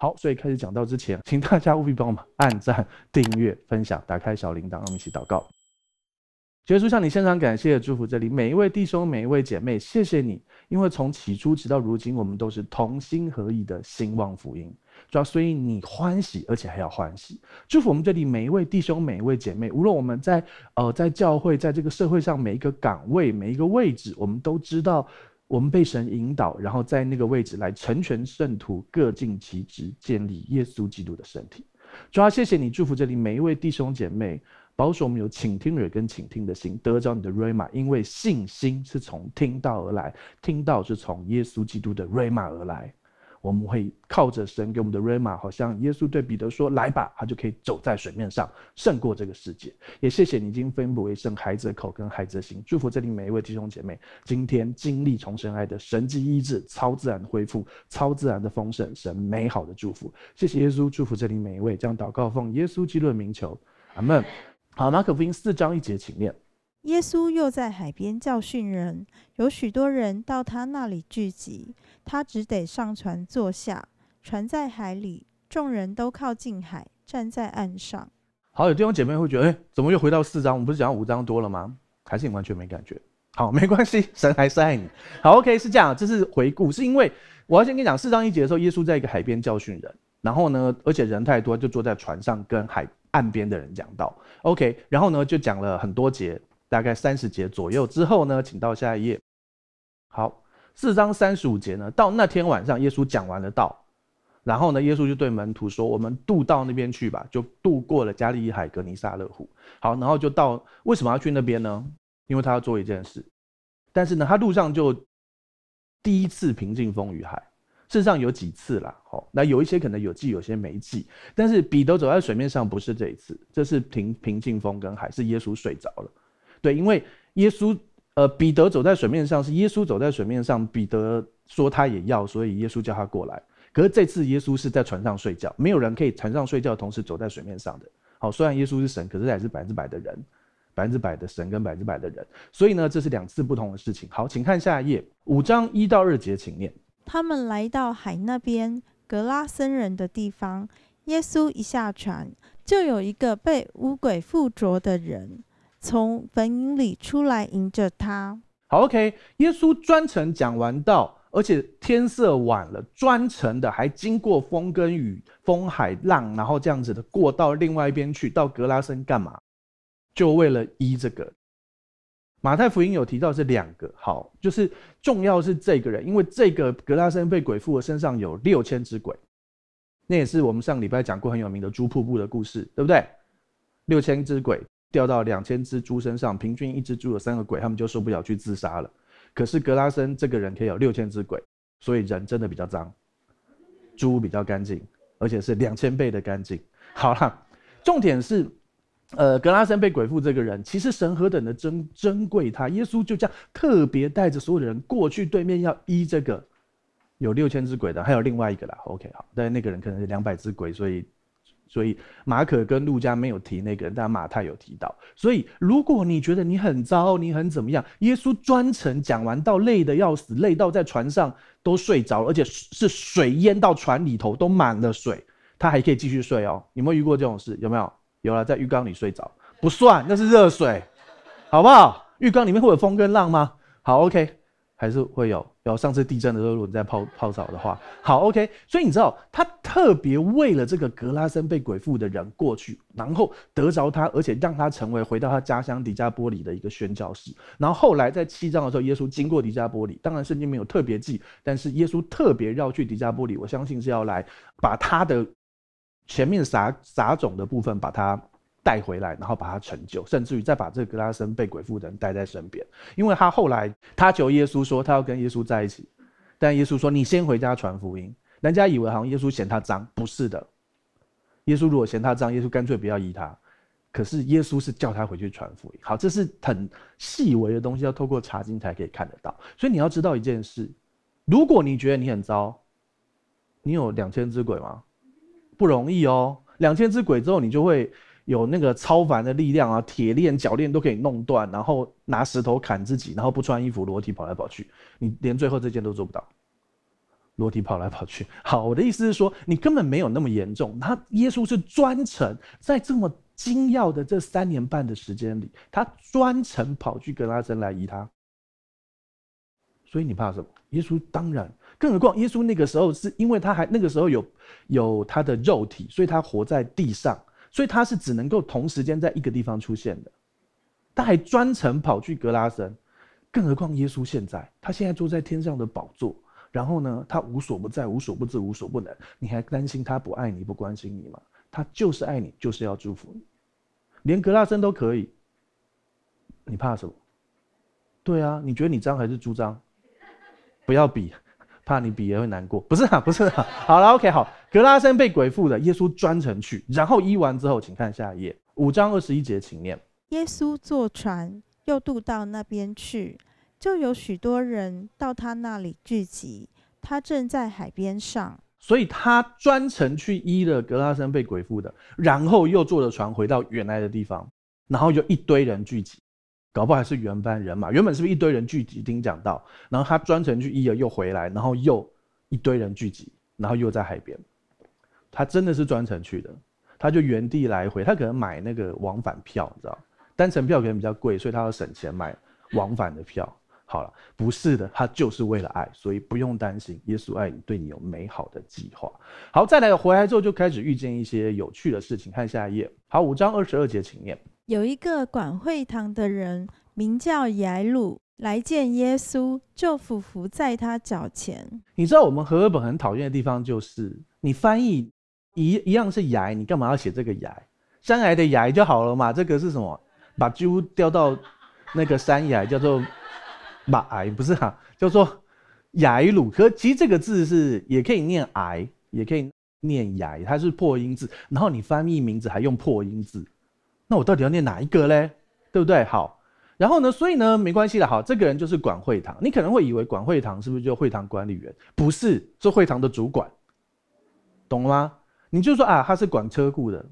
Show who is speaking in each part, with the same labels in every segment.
Speaker 1: 好，所以开始讲到之前，请大家务必帮我们按赞、订阅、分享，打开小铃铛，让我们一起祷告。结叔向你献上感谢祝福，这里每一位弟兄、每一位姐妹，谢谢你，因为从起初直到如今，我们都是同心合意的兴旺福音。主要所以你欢喜，而且还要欢喜，祝福我们这里每一位弟兄、每一位姐妹。无论我们在呃在教会，在这个社会上每一个岗位、每一个位置，我们都知道。我们被神引导，然后在那个位置来成全圣徒，各尽其职，建立耶稣基督的身体。主要谢谢你祝福这里每一位弟兄姐妹，保守我们有倾听耳跟倾听的心，得着你的瑞玛，因为信心是从听到而来，听到是从耶稣基督的瑞玛而来。我们会靠着神给我们的 r 玛，m a 好像耶稣对彼得说：“来吧，他就可以走在水面上，胜过这个世界。”也谢谢你已经分不为圣孩子的口跟孩子的心，祝福这里每一位弟兄姐妹，今天经历重生爱的神迹医治、超自然恢复、超自然的丰盛、神美好的祝福。谢谢耶稣，祝福这里每一位。将祷告奉耶稣基督名求，阿门。好，马可福音四章一节，请念。
Speaker 2: 耶稣又在海边教训人，有许多人到他那里聚集，他只得上船坐下。船在海里，众人都靠近海，站在岸上。
Speaker 1: 好，有弟兄姐妹会觉得，哎，怎么又回到四章？我们不是讲五章多了吗？还是你完全没感觉？好，没关系，神还是爱你。好，OK，是这样，这是回顾，是因为我要先跟你讲四章一节的时候，耶稣在一个海边教训人，然后呢，而且人太多，就坐在船上跟海岸边的人讲道。OK，然后呢，就讲了很多节。大概三十节左右之后呢，请到下一页。好，四章三十五节呢，到那天晚上，耶稣讲完了道，然后呢，耶稣就对门徒说：“我们渡到那边去吧。”就渡过了加利海格尼撒勒湖。好，然后就到，为什么要去那边呢？因为他要做一件事。但是呢，他路上就第一次平静风与海，事实上有几次了。好，那有一些可能有记，有些没记。但是彼得走在水面上不是这一次，这是平平静风跟海，是耶稣睡着了。对，因为耶稣，呃，彼得走在水面上是耶稣走在水面上，彼得说他也要，所以耶稣叫他过来。可是这次耶稣是在船上睡觉，没有人可以船上睡觉同时走在水面上的。好，虽然耶稣是神，可是也是百分之百的人，百分之百的神跟百分之百的人，所以呢，这是两次不同的事情。好，请看下一页，五章一到二节，请念。
Speaker 2: 他们来到海那边，格拉森人的地方，耶稣一下船，就有一个被乌鬼附着的人。从坟茔里出来迎着他。
Speaker 1: 好，OK。耶稣专程讲完道，而且天色晚了，专程的还经过风跟雨、风海浪，然后这样子的过到另外一边去，到格拉森干嘛？就为了医这个。马太福音有提到这两个，好，就是重要是这个人，因为这个格拉森被鬼附的身上有六千只鬼，那也是我们上礼拜讲过很有名的朱瀑布的故事，对不对？六千只鬼。掉到两千只猪身上，平均一只猪有三个鬼，他们就受不了去自杀了。可是格拉森这个人可以有六千只鬼，所以人真的比较脏，猪比较干净，而且是两千倍的干净。好了，重点是，呃，格拉森被鬼附这个人，其实神何等的珍珍贵他，耶稣就这样特别带着所有的人过去对面要医这个有六千只鬼的，还有另外一个啦。OK，好，但那个人可能是两百只鬼，所以。所以马可跟路加没有提那个人，但马太有提到。所以如果你觉得你很糟，你很怎么样？耶稣专程讲完到累的要死，累到在船上都睡着，而且是水淹到船里头都满了水，他还可以继续睡哦。有没有遇过这种事？有没有？有了，在浴缸里睡着不算，那是热水，好不好？浴缸里面会有风跟浪吗？好，OK。还是会有，然后上次地震的时候，如果你在泡泡澡的话，好，OK。所以你知道，他特别为了这个格拉森被鬼附的人过去，然后得着他，而且让他成为回到他家乡迪加波里的一个宣教士。然后后来在七章的时候，耶稣经过迪加波里，当然圣经没有特别记，但是耶稣特别绕去迪加波里，我相信是要来把他的前面撒撒种的部分把它。带回来，然后把他成就，甚至于再把这个格拉森被鬼附的人带在身边，因为他后来他求耶稣说他要跟耶稣在一起，但耶稣说你先回家传福音。人家以为好像耶稣嫌他脏，不是的。耶稣如果嫌他脏，耶稣干脆不要依他。可是耶稣是叫他回去传福音。好，这是很细微的东西，要透过查经才可以看得到。所以你要知道一件事，如果你觉得你很糟，你有两千只鬼吗？不容易哦。两千只鬼之后，你就会。有那个超凡的力量啊，铁链、脚链都可以弄断，然后拿石头砍自己，然后不穿衣服裸体跑来跑去，你连最后这件都做不到，裸体跑来跑去。好，我的意思是说，你根本没有那么严重。他耶稣是专程在这么精要的这三年半的时间里，他专程跑去格拉森来移他。所以你怕什么？耶稣当然，更何况耶稣那个时候是因为他还那个时候有有他的肉体，所以他活在地上。所以他是只能够同时间在一个地方出现的，他还专程跑去格拉森，更何况耶稣现在，他现在坐在天上的宝座，然后呢，他无所不在、无所不知、无所不能，你还担心他不爱你、不关心你吗？他就是爱你，就是要祝福你，连格拉森都可以，你怕什么？对啊，你觉得你脏还是猪脏？不要比，怕你比也会难过。不是啊，不是啊，好了，OK，好。格拉森被鬼附的，耶稣专程去，然后医完之后，请看下一页，五章二十一节，请念。
Speaker 2: 耶稣坐船又渡到那边去，就有许多人到他那里聚集。他正在海边上，
Speaker 1: 所以他专程去医了格拉森被鬼附的，然后又坐着船回到原来的地方，然后就一堆人聚集，搞不好还是原班人马。原本是不是一堆人聚集？听讲到，然后他专程去医了又回来，然后又一堆人聚集，然后又在海边。他真的是专程去的，他就原地来回，他可能买那个往返票，你知道，单程票可能比较贵，所以他要省钱买往返的票。好了，不是的，他就是为了爱，所以不用担心，耶稣爱你，对你有美好的计划。好，再来，回来之后就开始遇见一些有趣的事情。看下一页，好，五章二十二节，请念。
Speaker 2: 有一个管会堂的人名叫耶路，来见耶稣，就俯伏在他脚前。
Speaker 1: 你知道我们何尔本很讨厌的地方就是你翻译。一一样是崖，你干嘛要写这个崖？山崖的崖就好了嘛。这个是什么？把朱调到那个山崖，叫做马崖，不是哈？叫做崖鲁可。其实这个字是也可以念崖，也可以念崖，它是破音字。然后你翻译名字还用破音字，那我到底要念哪一个嘞？对不对？好，然后呢？所以呢？没关系的。好，这个人就是管会堂。你可能会以为管会堂是不是就会堂管理员？不是，是会堂的主管，懂了吗？你就说啊，他是管车库的，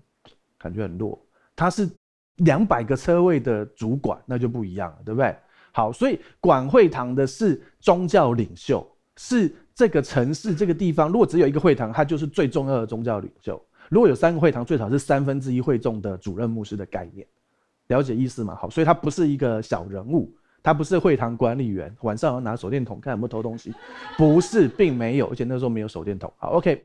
Speaker 1: 感觉很弱。他是两百个车位的主管，那就不一样了，对不对？好，所以管会堂的是宗教领袖，是这个城市这个地方。如果只有一个会堂，他就是最重要的宗教领袖。如果有三个会堂，最少是三分之一会众的主任牧师的概念，了解意思吗？好，所以他不是一个小人物，他不是会堂管理员，晚上要拿手电筒看有没有偷东西，不是，并没有，而且那时候没有手电筒。好，OK。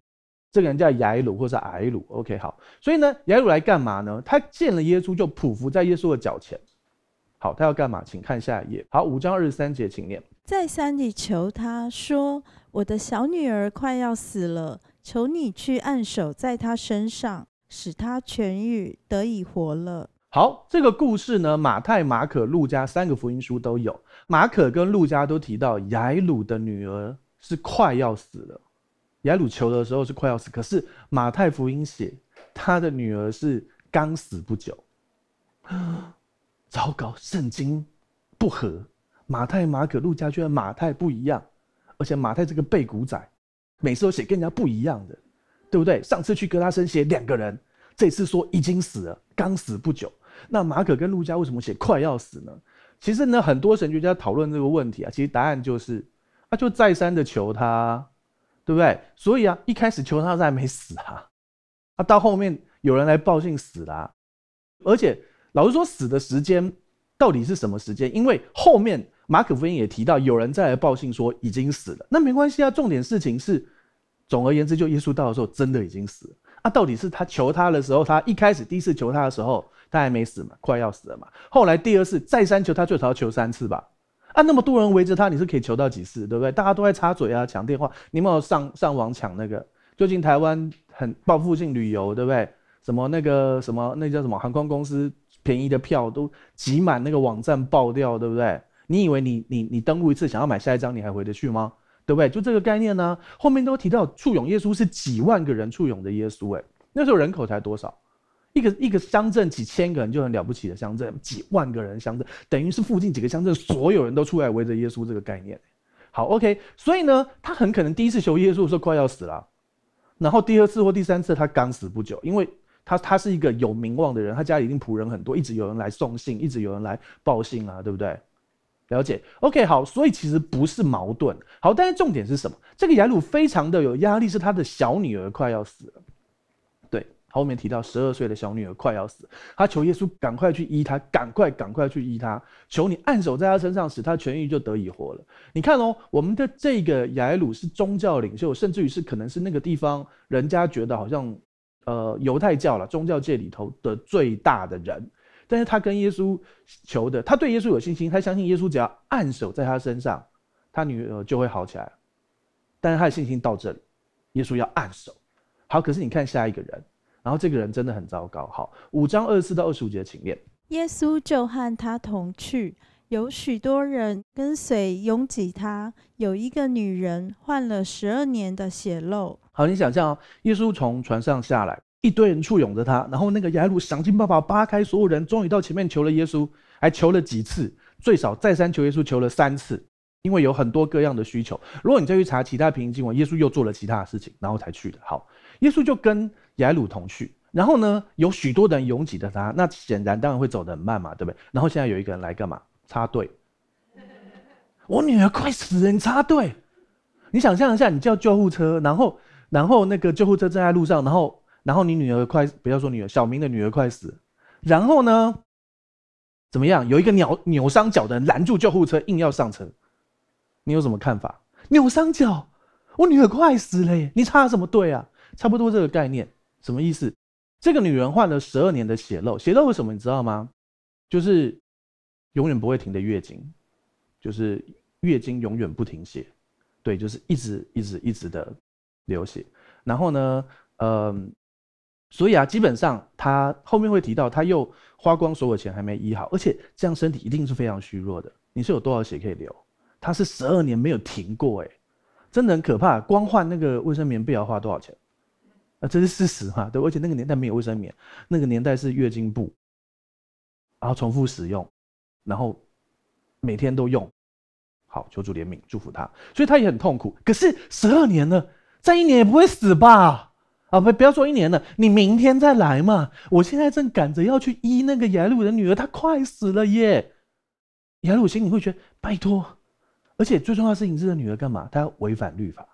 Speaker 1: 这个人叫雅鲁或是埃鲁，OK，好。所以呢，雅鲁来干嘛呢？他见了耶稣，就匍匐在耶稣的脚前。好，他要干嘛？请看下一页。好，五章二十三节，请念。
Speaker 2: 再三地求他说：“我的小女儿快要死了，求你去按手在她身上，使她痊愈，得以活了。”
Speaker 1: 好，这个故事呢，马太、马可、路加三个福音书都有。马可跟路加都提到，雅鲁的女儿是快要死了。雅鲁求的时候是快要死，可是马太福音写他的女儿是刚死不久。糟糕，圣经不合，马太、马可、路加居然马太不一样，而且马太这个背古仔，每次都写跟人家不一样的，对不对？上次去格拉森写两个人，这次说已经死了，刚死不久。那马可跟路加为什么写快要死呢？其实呢，很多神学家讨论这个问题啊。其实答案就是，他就再三的求他。对不对？所以啊，一开始求他，他还没死啊。啊，到后面有人来报信死了。而且老实说，死的时间到底是什么时间？因为后面马可福音也提到，有人再来报信说已经死了。那没关系啊，重点事情是，总而言之，就耶稣到的时候真的已经死了。啊，到底是他求他的时候，他一开始第一次求他的时候，他还没死嘛，快要死了嘛。后来第二次再三求他，最少求三次吧。啊，那么多人围着他，你是可以求到几次，对不对？大家都在插嘴啊，抢电话，你没有上上网抢那个？最近台湾很报复性旅游，对不对？什么那个什么那叫什么？航空公司便宜的票都挤满那个网站爆掉，对不对？你以为你你你登录一次想要买下一张，你还回得去吗？对不对？就这个概念呢，后面都提到簇拥耶稣是几万个人簇拥的耶稣，诶，那时候人口才多少？一个一个乡镇几千个人就很了不起的乡镇，几万个人乡镇，等于是附近几个乡镇所有人都出来围着耶稣这个概念。好，OK，所以呢，他很可能第一次求耶稣的时候快要死了，然后第二次或第三次他刚死不久，因为他他是一个有名望的人，他家里一定仆人很多，一直有人来送信，一直有人来报信啊，对不对？了解，OK，好，所以其实不是矛盾。好，但是重点是什么？这个雅鲁非常的有压力，是他的小女儿快要死了。后面提到，十二岁的小女儿快要死，他求耶稣赶快去医他，赶快赶快去医他，求你按手在他身上，使他痊愈就得以活了。你看哦，我们的这个雅鲁是宗教领袖，甚至于是可能是那个地方人家觉得好像，呃，犹太教了宗教界里头的最大的人。但是他跟耶稣求的，他对耶稣有信心，他相信耶稣只要按手在他身上，他女儿就会好起来。但是他的信心到这里，耶稣要按手。好，可是你看下一个人。然后这个人真的很糟糕。好，五章二十四到二十五节，情面，耶稣
Speaker 2: 就和他同去，有许多人跟随，拥挤他。有一个女人患了十二年的血漏。
Speaker 1: 好，你想象哦，耶稣从船上下来，一堆人簇拥着他。然后那个雅鲁想尽办法扒开所有人，终于到前面求了耶稣，还求了几次，最少再三求耶稣求了三次，因为有很多各样的需求。如果你再去查其他平行经文，耶稣又做了其他的事情，然后才去的。好。耶稣就跟雅鲁同去，然后呢，有许多人拥挤着他，那显然当然会走得很慢嘛，对不对？然后现在有一个人来干嘛？插队！我女儿快死了，你插队！你想象一下，你叫救护车，然后然后那个救护车正在路上，然后然后你女儿快不要说女儿，小明的女儿快死，然后呢，怎么样？有一个扭扭伤脚的人拦住救护车，硬要上车，你有什么看法？扭伤脚，我女儿快死了耶！你插什么队啊？差不多这个概念什么意思？这个女人患了十二年的血漏，血漏为什么你知道吗？就是永远不会停的月经，就是月经永远不停血，对，就是一直一直一直的流血。然后呢，嗯，所以啊，基本上她后面会提到，她又花光所有钱还没医好，而且这样身体一定是非常虚弱的。你是有多少血可以流？她是十二年没有停过，哎，真的很可怕。光换那个卫生棉，不知道要花多少钱。啊，这是事实哈，对，而且那个年代没有卫生棉，那个年代是月经布，然后重复使用，然后每天都用，好，求主怜悯，祝福他，所以他也很痛苦。可是十二年了，再一年也不会死吧？啊，不，不要说一年了，你明天再来嘛。我现在正赶着要去医那个雅鲁的女儿，她快死了耶。雅鲁心里会觉得，拜托，而且最重要是，医治的女儿干嘛？她要违反律法，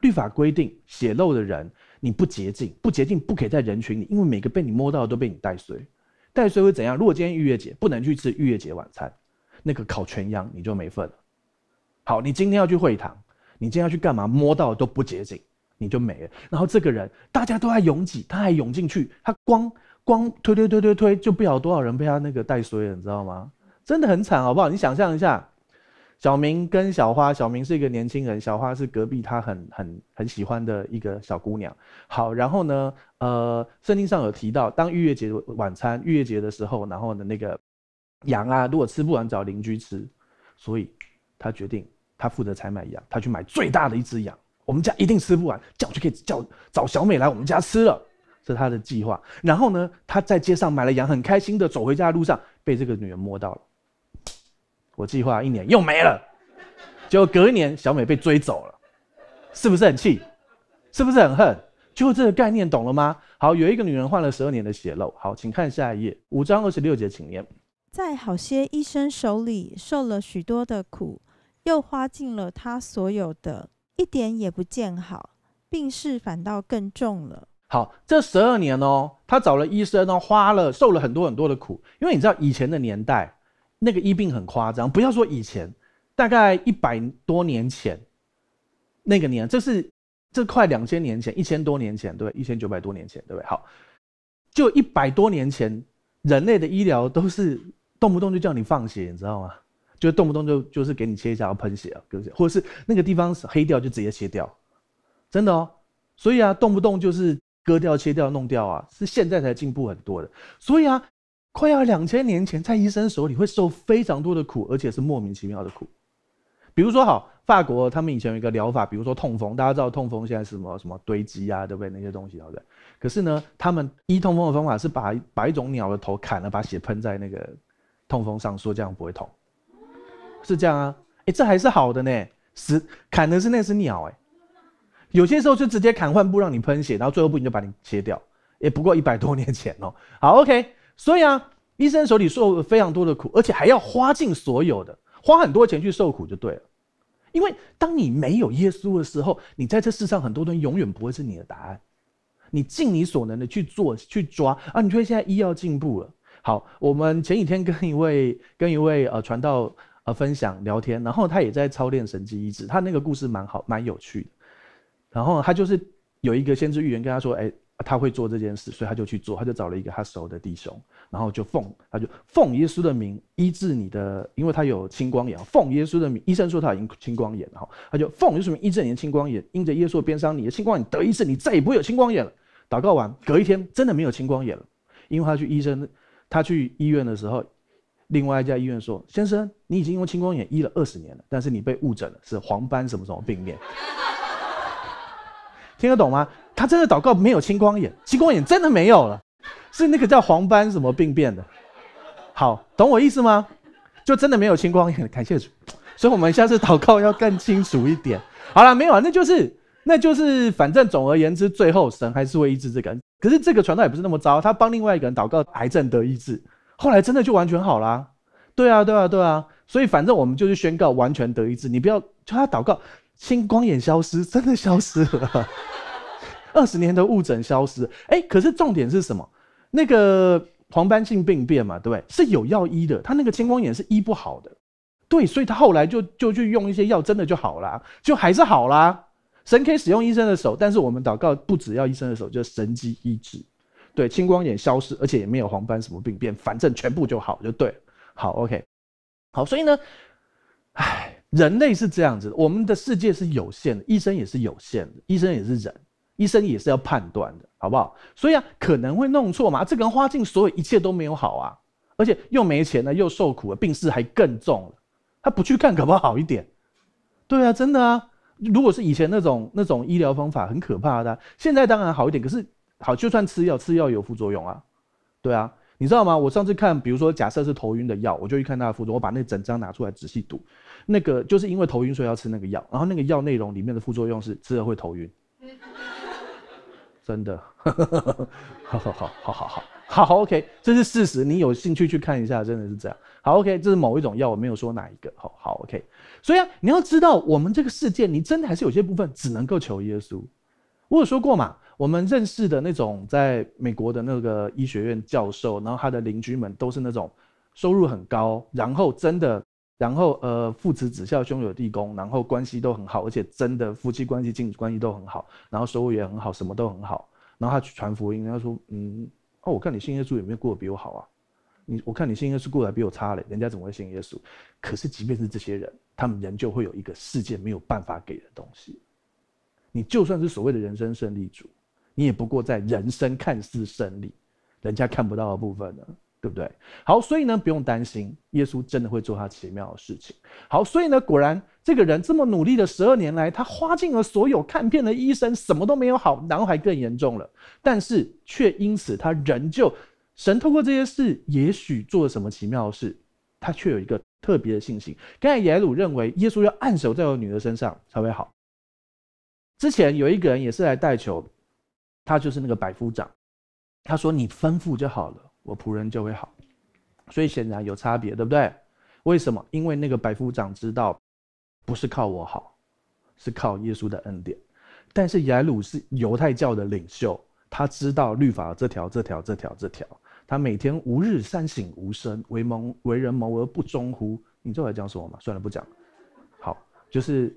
Speaker 1: 律法规定血漏的人。你不洁净，不洁净，不可以在人群里，因为每个被你摸到的都被你带碎，带碎会怎样？如果今天逾月节不能去吃逾月节晚餐，那个烤全羊你就没份了。好，你今天要去会堂，你今天要去干嘛？摸到都不洁净，你就没了。然后这个人，大家都在拥挤，他还涌进去，他光光推推推推推，就不晓得多少人被他那个带碎了，你知道吗？真的很惨，好不好？你想象一下。小明跟小花，小明是一个年轻人，小花是隔壁他很很很喜欢的一个小姑娘。好，然后呢，呃，圣经上有提到，当逾越节晚餐，逾越节的时候，然后呢，那个羊啊，如果吃不完找邻居吃，所以他决定他负责采买羊，他去买最大的一只羊，我们家一定吃不完，这样就可以叫找小美来我们家吃了，这是他的计划。然后呢，他在街上买了羊，很开心的走回家的路上，被这个女人摸到了。我计划一年又没了，结果隔一年小美被追走了，是不是很气？是不是很恨？就这个概念懂了吗？好，有一个女人患了十二年的血漏，好，请看下一页，五章二十六节，请念。
Speaker 2: 在好些医生手里受了许多的苦，又花尽了她所有的，一点也不见好，病势反倒更重了。
Speaker 1: 好，这十二年哦，她找了医生哦，花了受了很多很多的苦，因为你知道以前的年代。那个疫病很夸张，不要说以前，大概一百多年前，那个年，这是这快两千年前，一千多年前，对，一千九百多年前，对不对？好，就一百多年前，人类的医疗都是动不动就叫你放血，你知道吗？就动不动就就是给你切一下要喷血啊，割血，或者是那个地方黑掉就直接切掉，真的哦。所以啊，动不动就是割掉、切掉、弄掉啊，是现在才进步很多的。所以啊。快要两千年前，在医生手里会受非常多的苦，而且是莫名其妙的苦。比如说，好，法国他们以前有一个疗法，比如说痛风，大家知道痛风现在什么什么堆积啊，对不对？那些东西，对不对？可是呢，他们医痛风的方法是把把一种鸟的头砍了，把血喷在那个痛风上，说这样不会痛。是这样啊？哎，这还是好的呢。是砍的是那是鸟哎。有些时候就直接砍换布，让你喷血，然后最后不行就把你切掉。也不过一百多年前哦。好，OK。所以啊，医生手里受非常多的苦，而且还要花尽所有的，花很多钱去受苦就对了。因为当你没有耶稣的时候，你在这世上很多西永远不会是你的答案。你尽你所能的去做、去抓啊！你觉得现在医药进步了。好，我们前几天跟一位跟一位呃传道呃分享聊天，然后他也在操练神迹医治，他那个故事蛮好、蛮有趣的。然后他就是有一个先知预言跟他说：“哎。”他会做这件事，所以他就去做。他就找了一个他熟的弟兄，然后就奉他就奉耶稣的名医治你的，因为他有青光眼。奉耶稣的名，医生说他已经青光眼，哈，他就奉就什么名医治你的青光眼？因着耶稣边伤，你的青光眼得医治，你再也不会有青光眼了。祷告完，隔一天真的没有青光眼了。因为他去医生，他去医院的时候，另外一家医院说：“先生，你已经用青光眼医了二十年了，但是你被误诊了，是黄斑什么什么病变。”听得懂吗？他真的祷告没有青光眼，青光眼真的没有了，是那个叫黄斑什么病变的，好，懂我意思吗？就真的没有青光眼，感谢主，所以我们下次祷告要更清楚一点。好了，没有，啊，那就是，那就是，反正总而言之，最后神还是会医治这个人。可是这个传道也不是那么糟，他帮另外一个人祷告，癌症得医治，后来真的就完全好了。对啊，对啊，对啊，所以反正我们就是宣告完全得医治，你不要叫他祷告，青光眼消失，真的消失了。二十年的误诊消失，哎，可是重点是什么？那个黄斑性病变嘛，对不对？是有药医的，他那个青光眼是医不好的，对，所以他后来就就去用一些药，真的就好啦，就还是好啦。神可以使用医生的手，但是我们祷告不只要医生的手，就是神机医治。对，青光眼消失，而且也没有黄斑什么病变，反正全部就好就对。好，OK，好，所以呢，唉，人类是这样子的，我们的世界是有限的，医生也是有限的，医生也是人。医生也是要判断的，好不好？所以啊，可能会弄错嘛。这个人花尽所有，一切都没有好啊，而且又没钱了，又受苦了，病势还更重了。他不去看，可不好一点。对啊，真的啊。如果是以前那种那种医疗方法，很可怕的。现在当然好一点，可是好，就算吃药，吃药有副作用啊。对啊，你知道吗？我上次看，比如说假设是头晕的药，我就去看它的副作用，我把那整张拿出来仔细读。那个就是因为头晕所以要吃那个药，然后那个药内容里面的副作用是吃了会头晕。真的，好，好，好，好，好，好，好，OK，这是事实，你有兴趣去看一下，真的是这样。好，OK，这是某一种药，我没有说哪一个。好，好，OK，所以啊，你要知道，我们这个世界，你真的还是有些部分只能够求耶稣。我有说过嘛，我们认识的那种在美国的那个医学院教授，然后他的邻居们都是那种收入很高，然后真的。然后，呃，父子、子孝、兄友、弟恭，然后关系都很好，而且真的夫妻关系、亲子关系都很好，然后收入也很好，什么都很好。然后他传福音，他说：“嗯，哦，我看你信耶稣有没有过得比我好啊？你我看你信耶稣过得比我差嘞，人家怎么会信耶稣？可是，即便是这些人，他们仍旧会有一个世界没有办法给的东西。你就算是所谓的人生胜利主，你也不过在人生看似胜利，人家看不到的部分呢。”对不对？好，所以呢，不用担心，耶稣真的会做他奇妙的事情。好，所以呢，果然这个人这么努力的十二年来，他花尽了所有看遍了医生，什么都没有好，然后还更严重了。但是却因此他仍旧，神透过这些事，也许做了什么奇妙的事，他却有一个特别的信心。刚才耶鲁认为耶稣要按手在我女儿身上才会好。之前有一个人也是来代求，他就是那个百夫长，他说：“你吩咐就好了。”我仆人就会好，所以显然有差别，对不对？为什么？因为那个百夫长知道，不是靠我好，是靠耶稣的恩典。但是雅鲁是犹太教的领袖，他知道律法这条、这条、这条、这条。他每天无日三省吾身，为谋为人谋而不忠乎？你知道在讲什么吗？算了，不讲。好，就是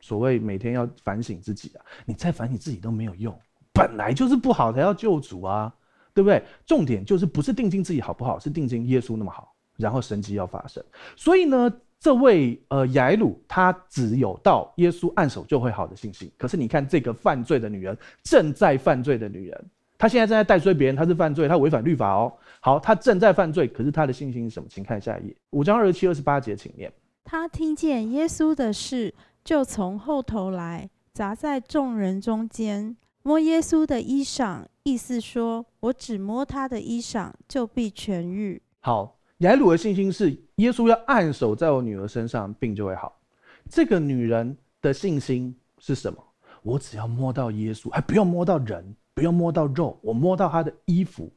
Speaker 1: 所谓每天要反省自己啊！你再反省自己都没有用，本来就是不好才要救主啊！对不对？重点就是不是定睛自己好不好，是定睛耶稣那么好，然后神迹要发生。所以呢，这位呃雅鲁他只有到耶稣按手就会好的信心。可是你看这个犯罪的女人，正在犯罪的女人，她现在正在带罪别人，她是犯罪，她违反律法哦。好，她正在犯罪，可是她的信心是什么？请看下一页，五章二十七、二十八节，请念。
Speaker 2: 他听见耶稣的事，就从后头来，砸在众人中间。摸耶稣的衣裳，意思说我只摸他的衣裳，就必痊愈。
Speaker 1: 好，雅鲁的信心是耶稣要按手在我女儿身上，病就会好。这个女人的信心是什么？我只要摸到耶稣，还不用摸到人，不用摸到肉，我摸到他的衣服，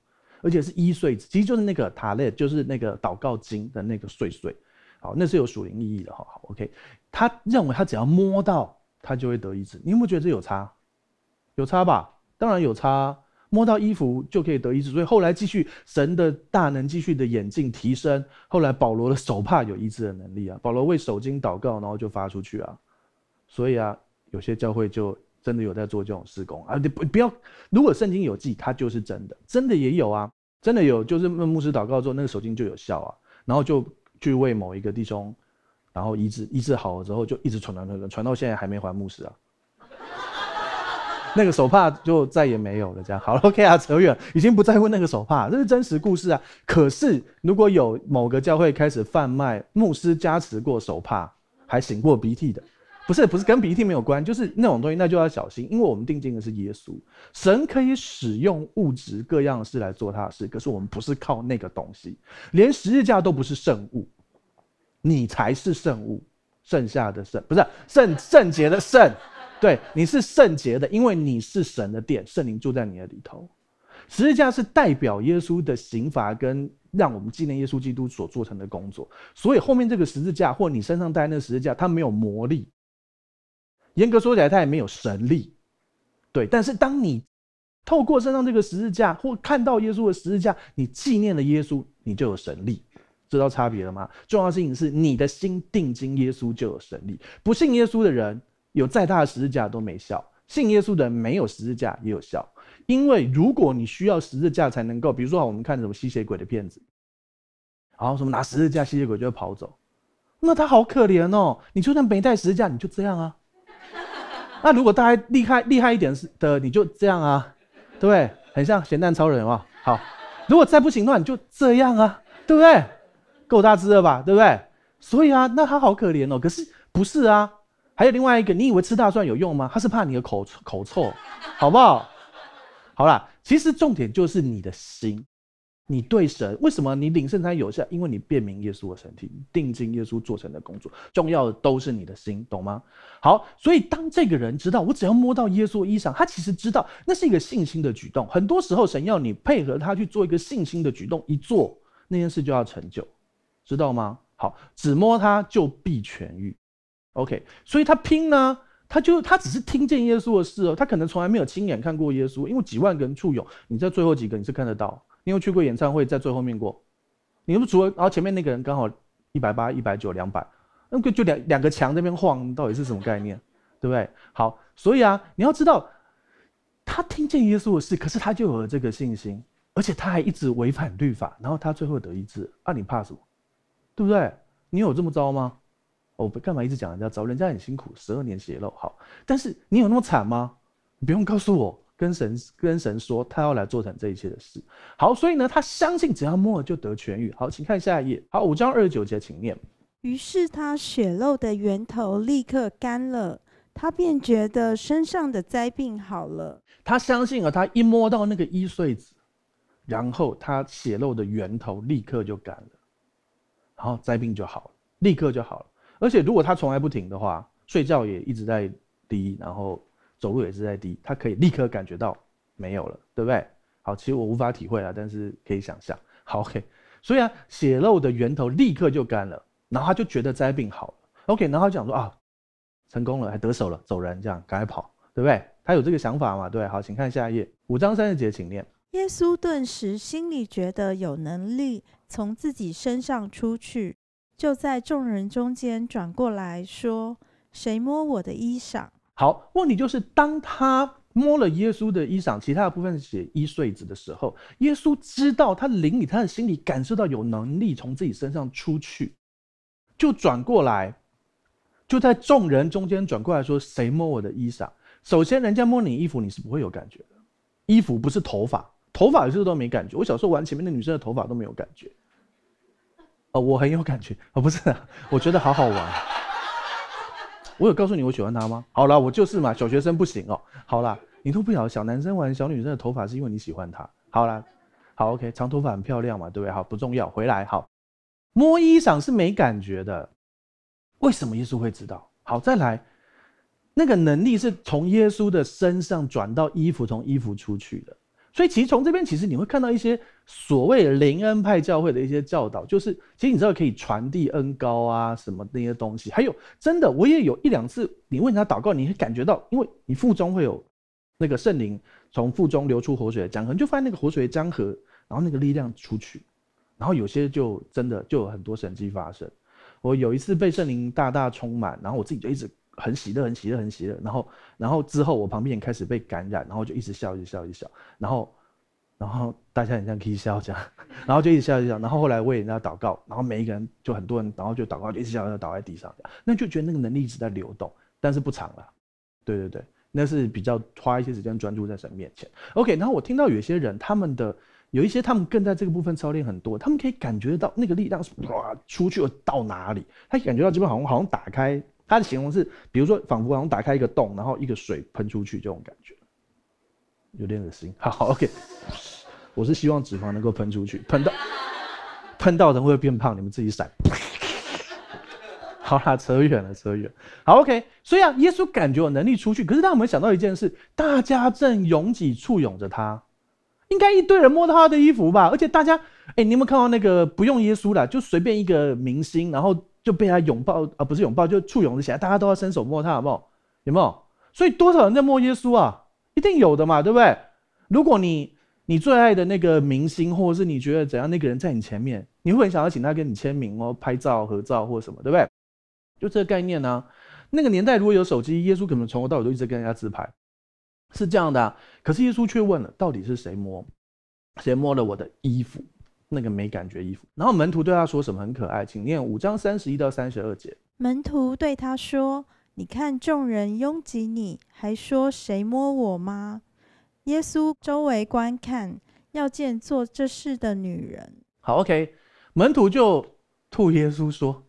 Speaker 1: 而且是衣碎，其实就是那个塔勒，就是那个祷告经的那个碎碎。好，那是有属灵意义的哈。好，OK，他认为他只要摸到，他就会得医治。你有没有觉得这有差？有差吧？当然有差。摸到衣服就可以得医治，所以后来继续神的大能，继续的眼镜提升。后来保罗的手帕有医治的能力啊，保罗为手巾祷告，然后就发出去啊。所以啊，有些教会就真的有在做这种事工啊。你不不要，如果圣经有记，它就是真的，真的也有啊，真的有就是那牧师祷告之后，那个手巾就有效啊，然后就去为某一个弟兄，然后医治，医治好了之后就一直传传传传，传到现在还没还牧师啊。那个手帕就再也没有了，这样好了，OK 啊，扯远，已经不在乎那个手帕，这是真实故事啊。可是如果有某个教会开始贩卖牧师加持过手帕还醒过鼻涕的，不是不是跟鼻涕没有关，就是那种东西，那就要小心，因为我们定睛的是耶稣，神可以使用物质各样事来做他的事，可是我们不是靠那个东西，连十字架都不是圣物，你才是圣物，剩下的圣不是圣圣洁的圣。对，你是圣洁的，因为你是神的殿，圣灵住在你的里头。十字架是代表耶稣的刑罚，跟让我们纪念耶稣基督所做成的工作。所以后面这个十字架，或你身上戴那个十字架，它没有魔力。严格说起来，它也没有神力。对，但是当你透过身上这个十字架，或看到耶稣的十字架，你纪念了耶稣，你就有神力。知道差别了吗？重要事情是，你的心定睛耶稣就有神力。不信耶稣的人。有再大的十字架都没效，信耶稣的人没有十字架也有效，因为如果你需要十字架才能够，比如说我们看什么吸血鬼的片子，然后什么拿十字架吸血鬼就会跑走，那他好可怜哦。你就算没带十字架，你就这样啊。那如果大家厉害厉害一点是的，你就这样啊，对不对？很像咸蛋超人哦。好，如果再不行的话，你就这样啊，对不对？够大只了吧，对不对？所以啊，那他好可怜哦。可是不是啊。还有另外一个，你以为吃大蒜有用吗？他是怕你的口口臭，好不好？好啦，其实重点就是你的心，你对神为什么你领圣餐有效？因为你辨明耶稣的身体，定睛耶稣做成的工作，重要的都是你的心，懂吗？好，所以当这个人知道我只要摸到耶稣衣裳，他其实知道那是一个信心的举动。很多时候，神要你配合他去做一个信心的举动，一做那件事就要成就，知道吗？好，只摸他就必痊愈。OK，所以他拼呢，他就他只是听见耶稣的事哦，他可能从来没有亲眼看过耶稣，因为几万个人簇拥，你在最后几个你是看得到，你有去过演唱会，在最后面过，你们除了然后前面那个人刚好一百八、一百九、两百，那个就两两个墙那边晃，到底是什么概念，对不对？好，所以啊，你要知道，他听见耶稣的事，可是他就有了这个信心，而且他还一直违反律法，然后他最后得医治。啊，你怕什么？对不对？你有这么糟吗？我干嘛一直讲人家糟？人家很辛苦，十二年血漏，好，但是你有那么惨吗？你不用告诉我，跟神跟神说，他要来做成这一切的事，好，所以呢，他相信只要摸了就得痊愈。好，请看下一页，好，五章二十九节，请念。
Speaker 2: 于是他血漏的源头立刻干了，他便觉得身上的灾病好了。
Speaker 1: 他相信啊，他一摸到那个一穗子，然后他血漏的源头立刻就干了，然后灾病就好了，立刻就好了。而且如果他从来不停的话，睡觉也一直在滴，然后走路也是在滴，他可以立刻感觉到没有了，对不对？好，其实我无法体会啊，但是可以想象。好，OK，所以啊，血漏的源头立刻就干了，然后他就觉得灾病好了。OK，然后他讲说啊，成功了，还得手了，走人，这样赶快跑，对不对？他有这个想法嘛？对，好，请看下一页，五章三十节，请念。
Speaker 2: 耶稣顿时心里觉得有能力从自己身上出去。就在众人中间转过来说：“谁摸我的衣裳？”
Speaker 1: 好，问题就是当他摸了耶稣的衣裳，其他的部分写衣穗子的时候，耶稣知道他灵里、他的心里感受到有能力从自己身上出去，就转过来，就在众人中间转过来说：“谁摸我的衣裳？”首先，人家摸你衣服，你是不会有感觉的。衣服不是头发，头发有时候都没感觉。我小时候玩前面那女生的头发都没有感觉。呃，我很有感觉，哦，不是，我觉得好好玩。我有告诉你我喜欢他吗？好啦，我就是嘛，小学生不行哦。好啦，你都不晓得小男生玩小女生的头发是因为你喜欢他。好啦，好，OK，长头发很漂亮嘛，对不对？好，不重要。回来，好，摸衣裳是没感觉的。为什么耶稣会知道？好，再来，那个能力是从耶稣的身上转到衣服，从衣服出去的。所以其实从这边，其实你会看到一些所谓灵恩派教会的一些教导，就是其实你知道可以传递恩高啊什么那些东西。还有真的，我也有一两次，你问他祷告，你会感觉到，因为你腹中会有那个圣灵从腹中流出活水的江河，你就发现那个活水的江河，然后那个力量出去，然后有些就真的就有很多神迹发生。我有一次被圣灵大大充满，然后我自己就一直。很喜乐，很喜乐，很喜乐。然后，然后之后，我旁边也开始被感染，然后就一直笑，一直笑，一直笑。然后，然后大家很像 k i s s 这样，然后就一直笑，一直笑。然后后来我也在祷告，然后每一个人就很多人，然后就祷告，就一直笑，就倒在地上。那就觉得那个能力一直在流动，但是不长了。对对对，那是比较花一些时间专注在神面前。OK，然后我听到有一些人，他们的有一些他们更在这个部分操练很多，他们可以感觉到那个力量是哇出去到哪里，他感觉到这边好像好像打开。它的形容是，比如说，仿佛好像打开一个洞，然后一个水喷出去这种感觉，有点恶心。好，OK，我是希望脂肪能够喷出去，喷到，喷到人会变胖，你们自己闪。好啦，扯远了，扯远。好，OK，所以啊，耶稣感觉有能力出去，可是让我们想到一件事：大家正拥挤簇拥着他，应该一堆人摸到他的衣服吧？而且大家，哎，你有没有看到那个不用耶稣的，就随便一个明星，然后？就被他拥抱啊，不是拥抱，就簇拥着起来，大家都要伸手摸他，好不好？有没有？所以多少人在摸耶稣啊？一定有的嘛，对不对？如果你你最爱的那个明星，或者是你觉得怎样那个人在你前面，你会想要请他跟你签名哦，拍照合照或什么，对不对？就这个概念呢。那个年代如果有手机，耶稣可能从头到尾都一直跟人家自拍，是这样的。可是耶稣却问了：到底是谁摸？谁摸了我的衣服？那个没感觉衣服，然后门徒对他说什么很可爱，请念五章三十一到三十二节。
Speaker 2: 门徒对他说：“你看众人拥挤你，还说谁摸我吗？”耶稣周围观看，要见做这事的女人。
Speaker 1: 好，OK。门徒就吐耶稣说：“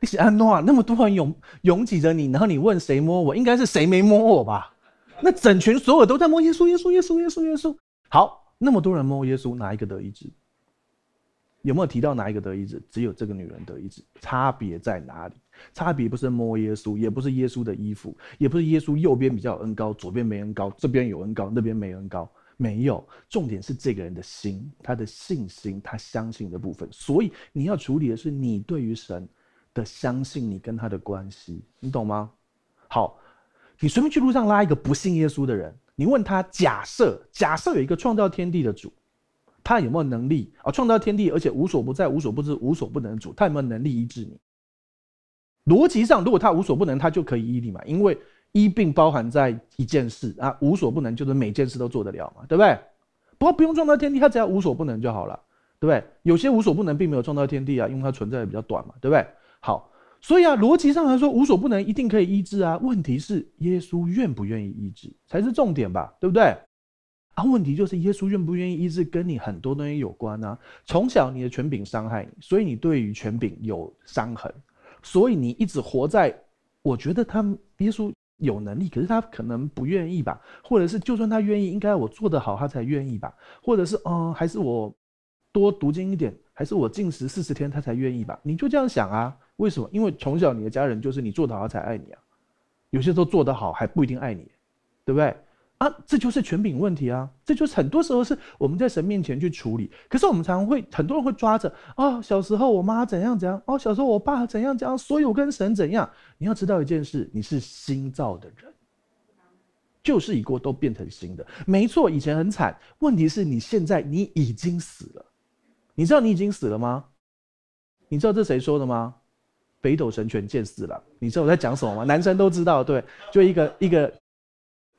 Speaker 1: 你是安诺啊？那么多人拥拥挤着你，然后你问谁摸我？应该是谁没摸我吧？那整群所有都在摸耶稣，耶稣，耶稣，耶稣，耶稣。好，那么多人摸耶稣，哪一个得一治？”有没有提到哪一个得医治？只有这个女人得医治，差别在哪里？差别不是摸耶稣，也不是耶稣的衣服，也不是耶稣右边比较恩高，左边没恩高，这边有恩高，那边没恩高。没有，重点是这个人的心，他的信心，他相信的部分。所以你要处理的是你对于神的相信，你跟他的关系，你懂吗？好，你随便去路上拉一个不信耶稣的人，你问他：假设，假设有一个创造天地的主。他有没有能力啊？创造天地，而且无所不在、无所不知、无所不能主。他有没有能力医治你？逻辑上，如果他无所不能，他就可以医你嘛，因为医病包含在一件事啊，无所不能就是每件事都做得了嘛，对不对？不，过不用创造天地，他只要无所不能就好了，对不对？有些无所不能并没有创造天地啊，因为它存在的比较短嘛，对不对？好，所以啊，逻辑上来说，无所不能一定可以医治啊。问题是耶稣愿不愿意医治才是重点吧？对不对？啊，问题就是耶稣愿不愿意，一直跟你很多东西有关呢。从小你的权柄伤害你，所以你对于权柄有伤痕，所以你一直活在。我觉得他耶稣有能力，可是他可能不愿意吧？或者是就算他愿意，应该我做得好他才愿意吧？或者是嗯，还是我多读经一点，还是我禁食四十天他才愿意吧？你就这样想啊？为什么？因为从小你的家人就是你做得好他才爱你啊。有些时候做得好还不一定爱你，对不对？啊，这就是权柄问题啊！这就是很多时候是我们在神面前去处理，可是我们常会很多人会抓着啊，小时候我妈怎样怎样，哦，小时候我爸怎样怎样，所以我跟神怎样？你要知道一件事，你是新造的人，旧事已过，都变成新的。没错，以前很惨，问题是你现在你已经死了，你知道你已经死了吗？你知道这谁说的吗？北斗神拳见死了，你知道我在讲什么吗？男生都知道，对，就一个一个。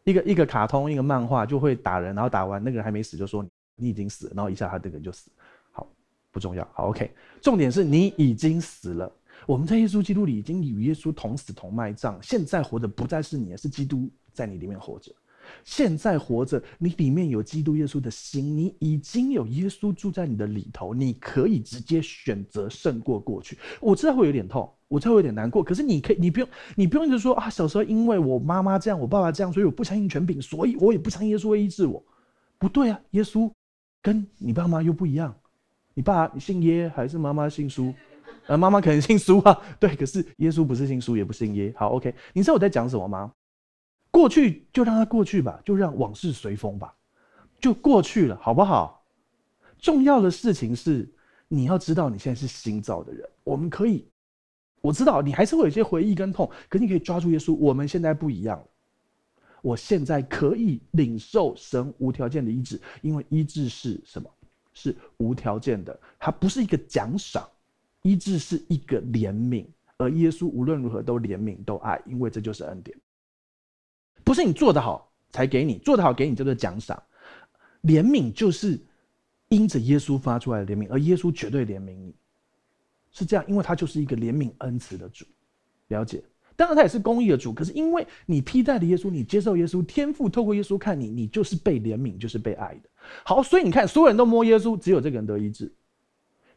Speaker 1: 一个一个卡通，一个漫画就会打人，然后打完那个人还没死，就说你已经死了，然后一下他这个人就死。好，不重要。好，OK。重点是你已经死了。我们在耶稣基督里已经与耶稣同死同埋葬，现在活的不再是你，是基督在你里面活着。现在活着，你里面有基督耶稣的心，你已经有耶稣住在你的里头，你可以直接选择胜过过去。我知道会有点痛，我知道会有点难过，可是你可以，你不用，你不用一直说啊，小时候因为我妈妈这样，我爸爸这样，所以我不相信权柄，所以我也不相信耶稣会医治我。不对啊，耶稣跟你爸妈又不一样。你爸你姓耶还是妈妈姓苏？呃，妈妈可能姓苏啊，对。可是耶稣不是姓苏，也不是姓耶。好，OK，你知道我在讲什么吗？过去就让它过去吧，就让往事随风吧，就过去了，好不好？重要的事情是，你要知道你现在是新造的人。我们可以，我知道你还是会有些回忆跟痛，可你可以抓住耶稣。我们现在不一样了，我现在可以领受神无条件的医治，因为医治是什么？是无条件的，它不是一个奖赏，医治是一个怜悯，而耶稣无论如何都怜悯都爱，因为这就是恩典。不是你做得好才给你做得好给你叫做奖赏，怜悯就是因着耶稣发出来的怜悯，而耶稣绝对怜悯你，是这样，因为他就是一个怜悯恩慈的主，了解？当然他也是公义的主，可是因为你替代了耶稣，你接受耶稣，天父透过耶稣看你，你就是被怜悯，就是被爱的。好，所以你看，所有人都摸耶稣，只有这个人得医治。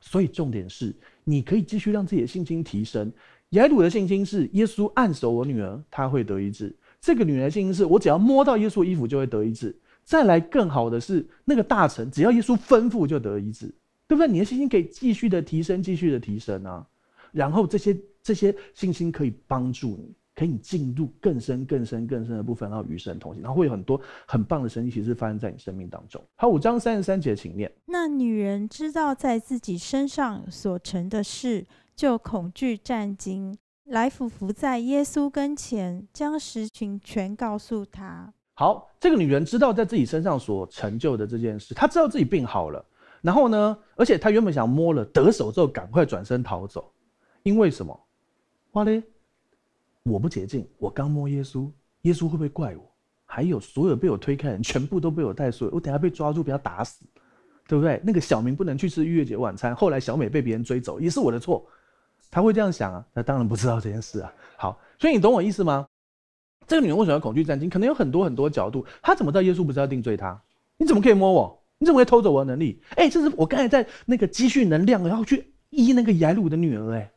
Speaker 1: 所以重点是，你可以继续让自己的信心提升。雅鲁的信心是耶稣按手我女儿，她会得医治。这个女人的信心是：我只要摸到耶稣衣服，就会得医治。再来更好的是，那个大臣只要耶稣吩咐，就得医治，对不对？你的信心可以继续的提升，继续的提升啊。然后这些这些信心可以帮助你，可以进入更深、更深、更深的部分，然后与神同行。然后会有很多很棒的神奇实发生在你生命当中。好，五章三十三节，请念。
Speaker 2: 那女人知道在自己身上所成的事，就恐惧战惊。来福伏在耶稣跟前，将实情全告诉他。
Speaker 1: 好，这个女人知道在自己身上所成就的这件事，她知道自己病好了。然后呢，而且她原本想摸了得手之后，赶快转身逃走。因为什么？哇嘞！我不洁净，我刚摸耶稣，耶稣会不会怪我？还有所有被我推开的人，全部都被我带错。我等下被抓住，不要打死，对不对？那个小明不能去吃月节晚餐。后来小美被别人追走，也是我的错。他会这样想啊？他当然不知道这件事啊。好，所以你懂我意思吗？这个女人为什么要恐惧战争？可能有很多很多角度。她怎么知道耶稣不是要定罪她？你怎么可以摸我？你怎么会偷走我的能力？哎，这是我刚才在那个积蓄能量，然后去医那个雅鲁的女儿。哎，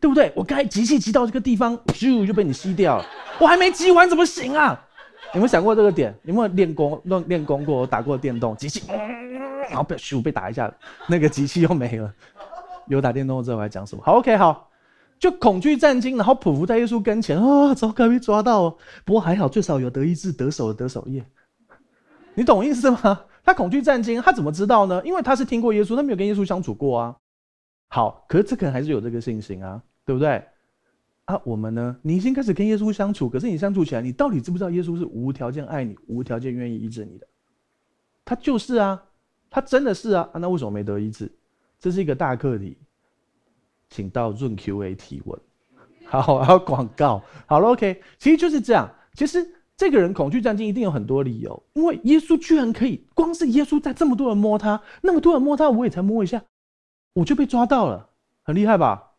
Speaker 1: 对不对？我刚才集气集到这个地方，咻就被你吸掉了。我还没集完怎么行啊？有没有想过这个点？有没有练功练练功过？打过电动，集气，然后被咻被打一下，那个集气又没了。有打电动之后来讲什么？好，OK，好，就恐惧战惊，然后匍匐在耶稣跟前，啊，糟糕，被抓到不过还好，最少有得意志得手得手耶，你懂意思吗？他恐惧战惊，他怎么知道呢？因为他是听过耶稣，他没有跟耶稣相处过啊。好，可是这个人还是有这个信心啊，对不对？啊，我们呢？你已经开始跟耶稣相处，可是你相处起来，你到底知不知道耶稣是无条件爱你，无条件愿意医治你的？他就是啊，他真的是啊，那为什么没得医治？这是一个大课题，请到润 Q&A 提问。好，好，广告好了，OK。其实就是这样。其实这个人恐惧战静，一定有很多理由。因为耶稣居然可以，光是耶稣在这么多人摸他，那么多人摸他，我也才摸一下，我就被抓到了，很厉害吧？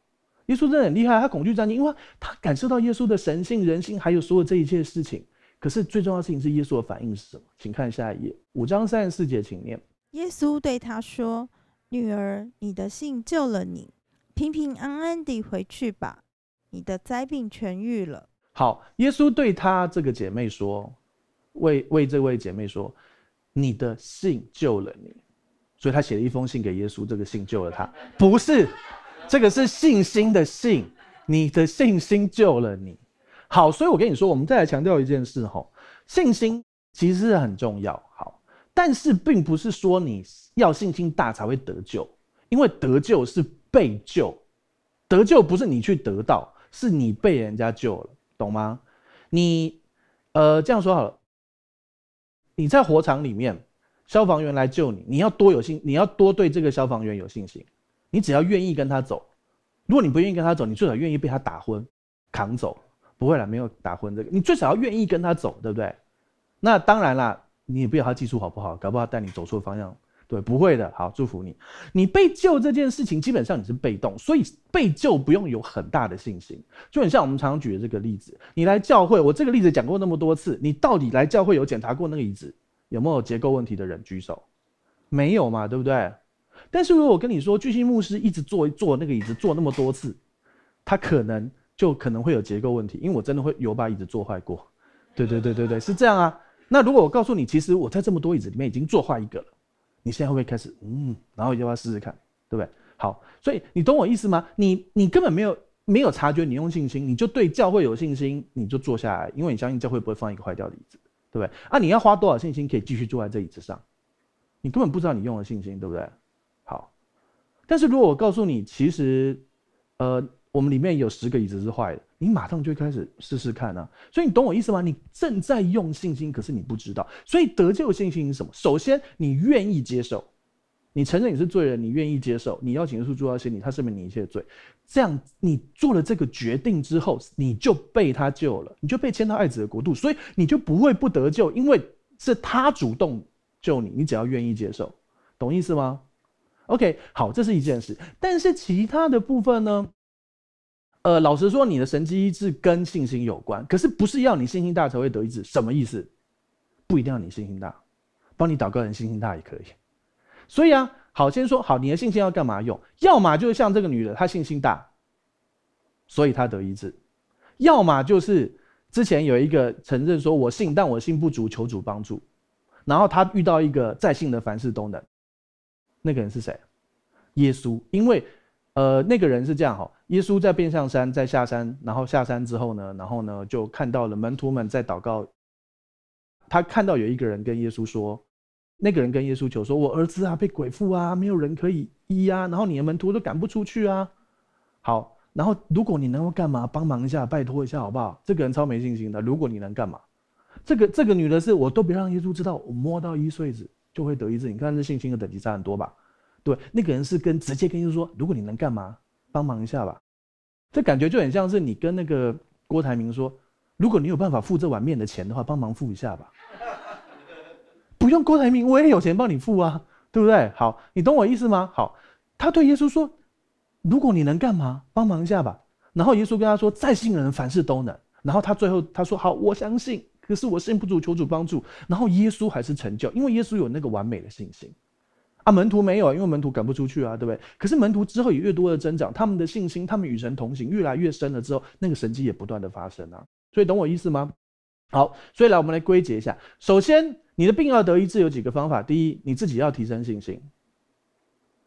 Speaker 1: 耶稣真的很厉害，他恐惧战静，因为他感受到耶稣的神性、人性，还有所有这一切事情。可是最重要的事情是耶稣的反应是什么？请看下一页，五章三十四节，请念。
Speaker 2: 耶稣对他说。女儿，你的信救了你，平平安安地回去吧。你的灾病痊愈了。
Speaker 1: 好，耶稣对他这个姐妹说：“为为这位姐妹说，你的信救了你。”所以她写了一封信给耶稣，这个信救了她。不是，这个是信心的信，你的信心救了你。好，所以我跟你说，我们再来强调一件事哈，信心其实是很重要。好。但是并不是说你要信心大才会得救，因为得救是被救，得救不是你去得到，是你被人家救了，懂吗？你，呃，这样说好了，你在火场里面，消防员来救你，你要多有信，你要多对这个消防员有信心，你只要愿意跟他走，如果你不愿意跟他走，你最少愿意被他打昏，扛走，不会了，没有打昏这个，你最少要愿意跟他走，对不对？那当然了。你也不要他技术好不好，搞不好带你走错方向。对，不会的。好，祝福你。你被救这件事情，基本上你是被动，所以被救不用有很大的信心。就很像我们常举的这个例子，你来教会，我这个例子讲过那么多次。你到底来教会有检查过那个椅子有没有结构问题的人举手？没有嘛，对不对？但是如果我跟你说，巨星牧师一直坐坐那个椅子坐那么多次，他可能就可能会有结构问题，因为我真的会有把椅子坐坏过。对对对对对，是这样啊。那如果我告诉你，其实我在这么多椅子里面已经坐坏一个了，你现在会不会开始嗯，然后要不要试试看，对不对？好，所以你懂我意思吗？你你根本没有没有察觉，你用信心，你就对教会有信心，你就坐下来，因为你相信教会不会放一个坏掉的椅子，对不对？啊，你要花多少信心可以继续坐在这椅子上？你根本不知道你用了信心，对不对？好，但是如果我告诉你，其实，呃。我们里面有十个椅子是坏的，你马上就开始试试看呢。所以你懂我意思吗？你正在用信心，可是你不知道。所以得救信心是什么？首先，你愿意接受，你承认你是罪人，你愿意接受，你邀请耶稣住到心里，他赦免你一切的罪。这样你做了这个决定之后，你就被他救了，你就被牵到爱子的国度，所以你就不会不得救，因为是他主动救你，你只要愿意接受，懂意思吗？OK，好，这是一件事，但是其他的部分呢？呃，老实说，你的神机医治跟信心有关，可是不是要你信心大才会得医治。什么意思？不一定要你信心大，帮你祷告人信心大也可以。所以啊，好先说好，你的信心要干嘛用？要么就是像这个女的，她信心大，所以她得医治；要么就是之前有一个承认说“我信”，但我信不足，求主帮助。然后她遇到一个再信的，凡事都能。那个人是谁？耶稣，因为。呃，那个人是这样哈，耶稣在变上山，在下山，然后下山之后呢，然后呢就看到了门徒们在祷告。他看到有一个人跟耶稣说，那个人跟耶稣求说：“我儿子啊，被鬼附啊，没有人可以医啊，然后你的门徒都赶不出去啊。”好，然后如果你能够干嘛，帮忙一下，拜托一下好不好？这个人超没信心的。如果你能干嘛？这个这个女的是，我都别让耶稣知道，我摸到一岁子就会得一子。你看这信心的等级差很多吧？对，那个人是跟直接跟耶稣说：“如果你能干嘛，帮忙一下吧。”这感觉就很像是你跟那个郭台铭说：“如果你有办法付这碗面的钱的话，帮忙付一下吧。”不用郭台铭，我也有钱帮你付啊，对不对？好，你懂我意思吗？好，他对耶稣说：“如果你能干嘛，帮忙一下吧。”然后耶稣跟他说：“再信的人凡事都能。”然后他最后他说：“好，我相信，可是我信不足，求主帮助。”然后耶稣还是成就，因为耶稣有那个完美的信心。啊，门徒没有因为门徒赶不出去啊，对不对？可是门徒之后有越多的增长，他们的信心，他们与神同行越来越深了之后，那个神迹也不断的发生啊。所以懂我意思吗？好，所以来我们来归结一下。首先，你的病要得医治有几个方法。第一，你自己要提升信心。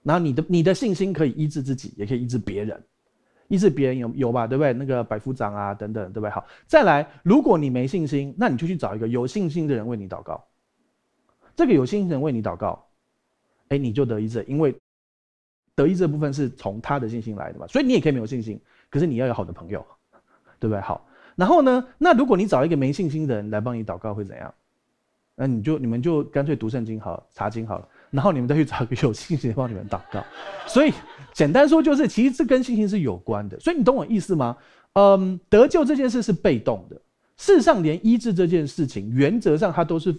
Speaker 1: 然后你的你的信心可以医治自己，也可以医治别人。医治别人有有吧，对不对？那个百夫长啊等等，对不对？好，再来，如果你没信心，那你就去找一个有信心的人为你祷告。这个有信心的人为你祷告。哎，你就得医治，因为，得医治的部分是从他的信心来的嘛，所以你也可以没有信心，可是你要有好的朋友，对不对？好，然后呢，那如果你找一个没信心的人来帮你祷告会怎样？那你就你们就干脆读圣经好查经好了，然后你们再去找个有信心的帮你们祷告。所以简单说就是，其实这跟信心是有关的，所以你懂我意思吗？嗯，得救这件事是被动的，世上连医治这件事情原则上它都是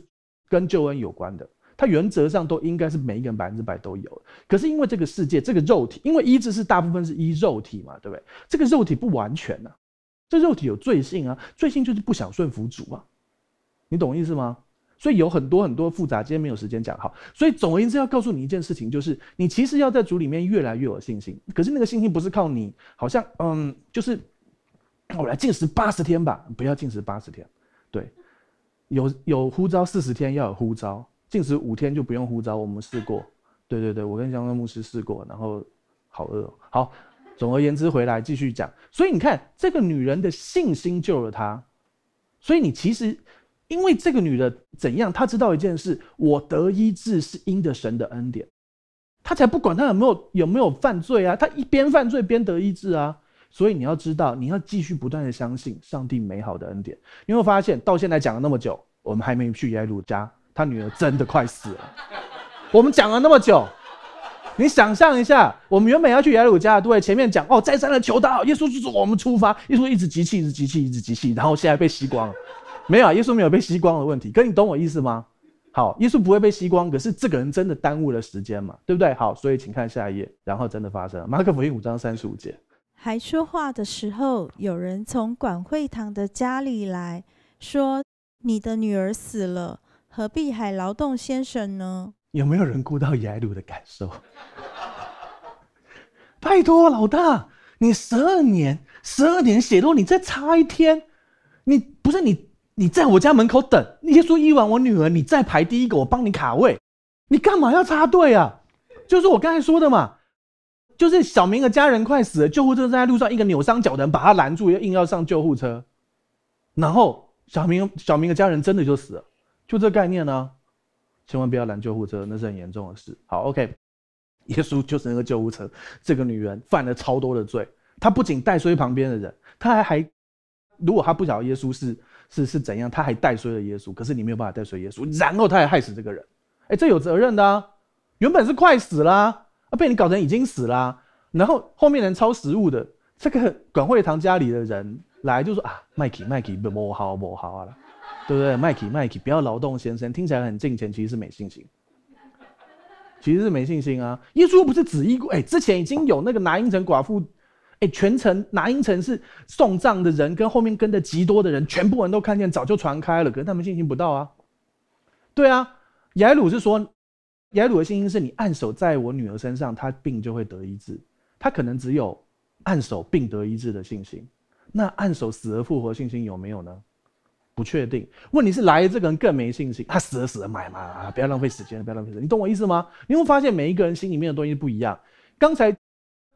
Speaker 1: 跟救恩有关的。它原则上都应该是每一个人百分之百都有，可是因为这个世界这个肉体，因为医治是大部分是医肉体嘛，对不对？这个肉体不完全啊，这肉体有罪性啊，罪性就是不想顺服主啊，你懂意思吗？所以有很多很多复杂，今天没有时间讲哈。所以总而言之要告诉你一件事情，就是你其实要在主里面越来越有信心，可是那个信心不是靠你，好像嗯，就是我来禁食八十天吧，不要禁食八十天，对，有有呼召四十天要有呼召。禁食五天就不用护照，我们试过，对对对，我跟江恩牧师试过，然后好饿哦。好，总而言之，回来继续讲。所以你看，这个女人的信心救了她。所以你其实因为这个女的怎样，她知道一件事，我得医治是因的神的恩典，她才不管她有没有有没有犯罪啊，她一边犯罪边得医治啊。所以你要知道，你要继续不断的相信上帝美好的恩典。你会发现，到现在讲了那么久，我们还没去耶路撒。他女儿真的快死了。我们讲了那么久，你想象一下，我们原本要去雅鲁加，对前面讲哦，再三的求道，耶稣是我们出发，耶稣一直集气，一直集气，一直集气，然后现在被吸光了。没有，耶稣没有被吸光的问题。可你懂我意思吗？好，耶稣不会被吸光，可是这个人真的耽误了时间嘛？对不对？好，所以请看下一页，然后真的发生。马可福音五章三十五节，
Speaker 2: 还说话的时候，有人从管会堂的家里来说，你的女儿死了。何必还劳动先生呢？
Speaker 1: 有没有人顾到爱鲁的感受？拜托老大，你十二年、十二年写作，你再插一天，你不是你，你在我家门口等先说医完我女儿，你再排第一个，我帮你卡位。你干嘛要插队啊？就是我刚才说的嘛，就是小明的家人快死了，救护车在路上，一个扭伤脚的人把他拦住，硬要上救护车，然后小明、小明的家人真的就死了。就这概念呢，千万不要拦救护车，那是很严重的事。好，OK，耶稣就是那个救护车。这个女人犯了超多的罪，她不仅带衰旁边的人，她还还，如果她不晓得耶稣是是是怎样，她还带衰了耶稣。可是你没有办法带衰耶稣，然后她还害死这个人。哎，这有责任的，原本是快死啦，啊，被你搞成已经死啦，然后后面人超食物的，这个管会堂家里的人来就说啊，麦基麦基，不好不好了。对不对 m i k e m i k e 不要劳动先生，听起来很近前，其实是没信心，其实是没信心啊。耶稣又不是只一哎，之前已经有那个拿因城寡妇，哎，全城拿因城是送葬的人跟后面跟的极多的人，全部人都看见，早就传开了，可是他们信心不到啊。对啊，耶鲁是说，耶鲁的信心是你按手在我女儿身上，她病就会得医治，她可能只有按手病得医治的信心，那按手死而复活信心有没有呢？不确定，问题是来这个人更没信心，他死了死了买嘛，不要浪费时间，不要浪费时间，你懂我意思吗？你会发现每一个人心里面的东西不一样。刚才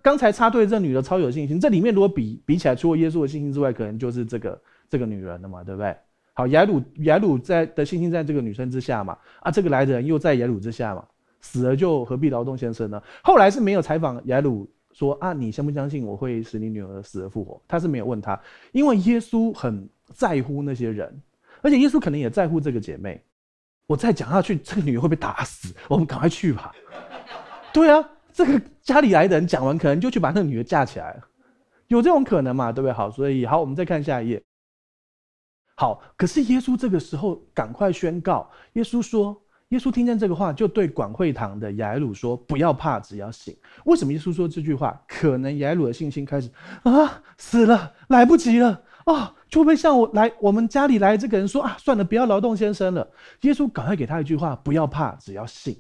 Speaker 1: 刚才插队这女的超有信心，这里面如果比比起来，除了耶稣的信心之外，可能就是这个这个女人了嘛，对不对？好，雅鲁雅鲁在的信心在这个女生之下嘛，啊，这个来的人又在雅鲁之下嘛，死了就何必劳动先生呢？后来是没有采访雅鲁说啊，你相不相信我会使你女儿死而复活？他是没有问他，因为耶稣很。在乎那些人，而且耶稣可能也在乎这个姐妹。我再讲下去，这个女的会被打死。我们赶快去吧。对啊，这个家里来的人讲完，可能就去把那个女的架起来，有这种可能嘛？对不对？好，所以好，我们再看下一页。好，可是耶稣这个时候赶快宣告。耶稣说：“耶稣听见这个话，就对广会堂的雅鲁说：‘不要怕，只要醒。”为什么耶稣说这句话？可能雅鲁的信心开始啊，死了，来不及了。”啊，除非像我来我们家里来这个人说啊，算了，不要劳动先生了。耶稣赶快给他一句话：不要怕，只要信。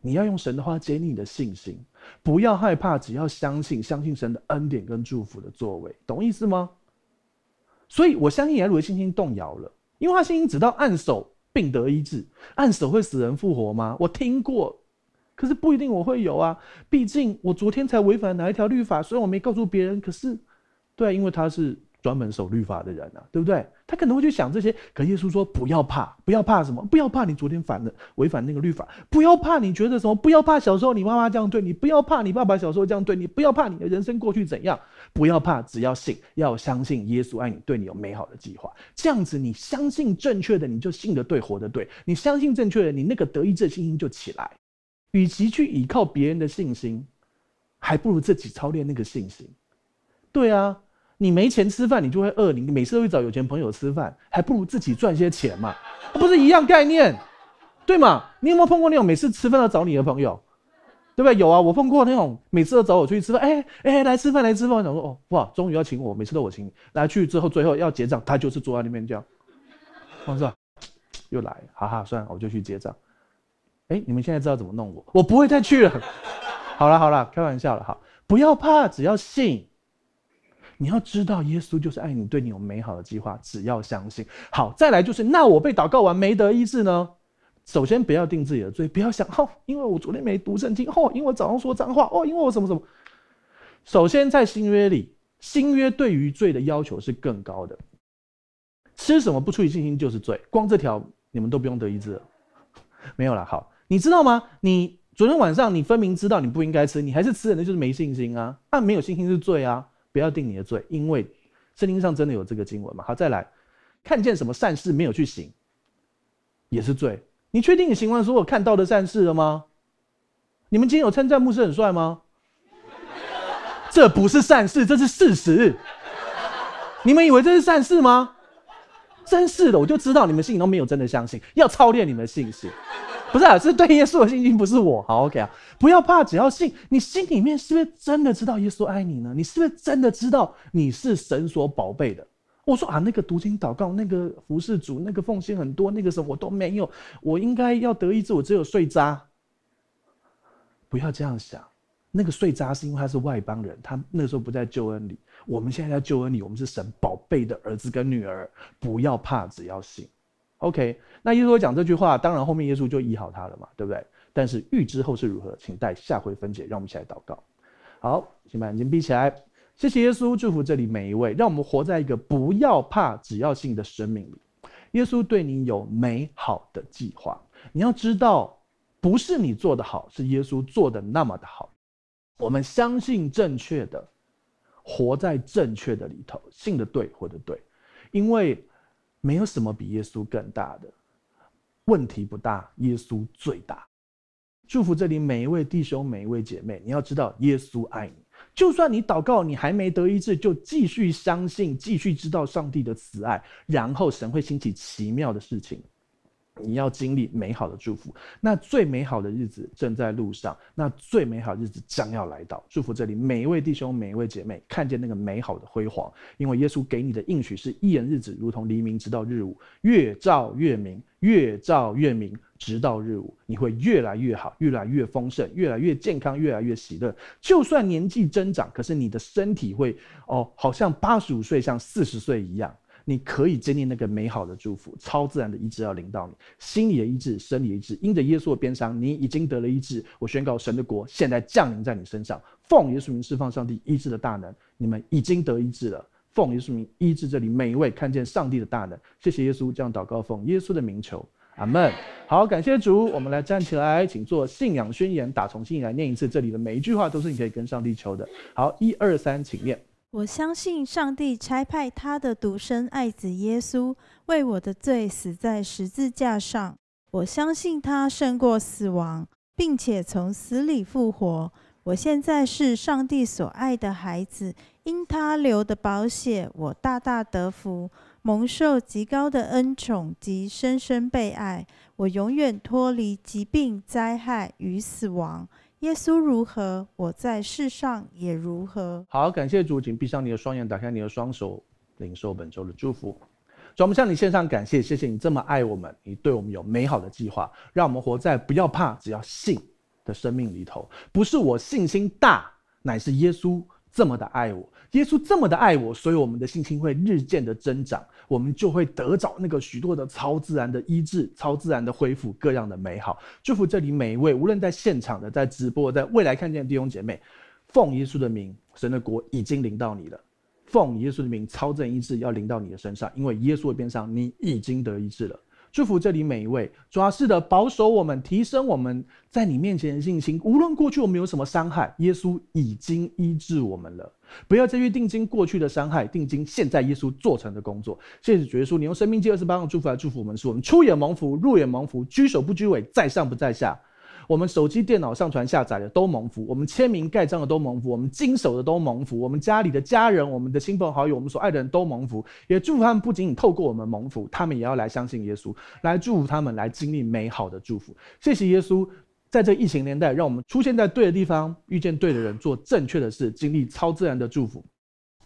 Speaker 1: 你要用神的话接你的信心，不要害怕，只要相信，相信神的恩典跟祝福的作为，懂意思吗？所以，我相信雅鲁的信心动摇了，因为他信心只到按手并得医治。按手会死人复活吗？我听过，可是不一定。我会有啊，毕竟我昨天才违反哪一条律法？虽然我没告诉别人，可是，对，因为他是。专门守律法的人呢，对不对？他可能会去想这些。可耶稣说：“不要怕，不要怕什么？不要怕你昨天反了违反那个律法，不要怕你觉得什么？不要怕小时候你妈妈这样对你，不要怕你爸爸小时候这样对你，不要怕你的人生过去怎样，不要怕。只要信，要相信耶稣爱你，对你有美好的计划。这样子，你相信正确的，你就信得对，活得对。你相信正确的，你那个得意志信心就起来。与其去依靠别人的信心，还不如自己操练那个信心。对啊。”你没钱吃饭，你就会饿。你每次都会找有钱朋友吃饭，还不如自己赚些钱嘛，不是一样概念，对吗？你有没有碰过那种每次吃饭都找你的朋友？对不对？有啊，我碰过那种每次都找我出去吃饭。哎哎，来吃饭来吃饭，想说哦哇，终于要请我，每次都我请你来去之后，最后要结账，他就是坐在那边叫，我说又来，哈哈，算了，我就去结账。哎，你们现在知道怎么弄我，我不会再去了。好了好了，开玩笑了哈，不要怕，只要信。你要知道，耶稣就是爱你，对你有美好的计划，只要相信。好，再来就是，那我被祷告完没得医治呢？首先，不要定自己的罪，不要想哦，因为我昨天没读圣经哦，因为我早上说脏话哦，因为我什么什么。首先，在新约里，新约对于罪的要求是更高的。吃什么不出于信心就是罪，光这条你们都不用得医治了，没有了。好，你知道吗？你昨天晚上你分明知道你不应该吃，你还是吃，那就是没信心啊。那没有信心是罪啊。不要定你的罪，因为圣经上真的有这个经文嘛。好，再来，看见什么善事没有去行，也是罪。你确定你行完所有看到的善事了吗？你们今天有称赞牧师很帅吗？这不是善事，这是事实。你们以为这是善事吗？真是的，我就知道你们信都没有真的相信，要操练你们的信心。不是，是对耶稣的信心，不是我。好，OK 啊，不要怕，只要信。你心里面是不是真的知道耶稣爱你呢？你是不是真的知道你是神所宝贝的？我说啊，那个读经祷告，那个服侍主，那个奉献很多，那个时候我都没有。我应该要得医治，我只有碎渣。不要这样想，那个碎渣是因为他是外邦人，他那时候不在救恩里。我们现在在救恩里，我们是神宝贝的儿子跟女儿。不要怕，只要信。OK，那耶稣讲这句话，当然后面耶稣就医好他了嘛，对不对？但是预知后事如何，请待下回分解。让我们一起来祷告，好，请把眼睛闭起来。谢谢耶稣祝福这里每一位，让我们活在一个不要怕、只要信的生命里。耶稣对你有美好的计划，你要知道，不是你做的好，是耶稣做的那么的好。我们相信正确的，活在正确的里头，信的对，或者对，因为。没有什么比耶稣更大的问题不大，耶稣最大。祝福这里每一位弟兄，每一位姐妹。你要知道，耶稣爱你。就算你祷告，你还没得医治，就继续相信，继续知道上帝的慈爱，然后神会兴起奇妙的事情。你要经历美好的祝福，那最美好的日子正在路上，那最美好日子将要来到。祝福这里每一位弟兄、每一位姐妹，看见那个美好的辉煌。因为耶稣给你的应许是：一人日子如同黎明，直到日午，越照越明，越照越明，直到日午。你会越来越好，越来越丰盛，越来越健康，越来越喜乐。就算年纪增长，可是你的身体会哦，好像八十五岁像四十岁一样。你可以经历那个美好的祝福，超自然的医治要领到你，心理的医治，生理医治，因着耶稣的鞭伤，你已经得了医治。我宣告，神的国现在降临在你身上。奉耶稣名释放上帝医治的大能，你们已经得医治了。奉耶稣名医治这里每一位看见上帝的大能。谢谢耶稣，这样祷告。奉耶稣的名求，阿门。好，感谢主，我们来站起来，请做信仰宣言，打从心里来念一次，这里的每一句话都是你可以跟上帝求的。好，一二三，请
Speaker 3: 念。
Speaker 2: 我相信上帝差派他的独生爱子耶稣为我的罪死在十字架上。我相信他胜过死亡，并且从死里复活。我现在是上帝所爱的孩子，因他流的宝血，我大大得福，蒙受极高的恩宠及深深被爱。我永远脱离疾病、灾害与死亡。耶稣如何，我在世上也如何。
Speaker 1: 好，感谢主，请闭上你的双眼，打开你的双手，领受本周的祝福。让我们向你献上感谢，谢谢你这么爱我们，你对我们有美好的计划，让我们活在不要怕，只要信的生命里头。不是我信心大，乃是耶稣。这么的爱我，耶稣这么的爱我，所以我们的信心会日渐的增长，我们就会得着那个许多的超自然的医治、超自然的恢复、各样的美好。祝福这里每一位，无论在现场的、在直播、在未来看见的弟兄姐妹，奉耶稣的名，神的国已经临到你了。奉耶稣的名，超正医治要临到你的身上，因为耶稣的边上，你已经得医治了。祝福这里每一位，主要是的保守我们，提升我们在你面前的信心。无论过去我们有什么伤害，耶稣已经医治我们了，不要再去定睛过去的伤害，定睛现在耶稣做成的工作。谢谢主耶稣，你用生命记二十八个祝福来祝福我们，说我们出也蒙福，入也蒙福，居首不居尾，在上不在下。我们手机、电脑上传下载的都蒙福，我们签名盖章的都蒙福，我们经手的都蒙福，我们家里的家人、我们的亲朋好友、我们所爱的人都蒙福，也祝福他们不仅仅透过我们蒙福，他们也要来相信耶稣，来祝福他们，来经历美好的祝福。谢谢耶稣，在这疫情年代，让我们出现在对的地方，遇见对的人，做正确的事，经历超自然的祝福，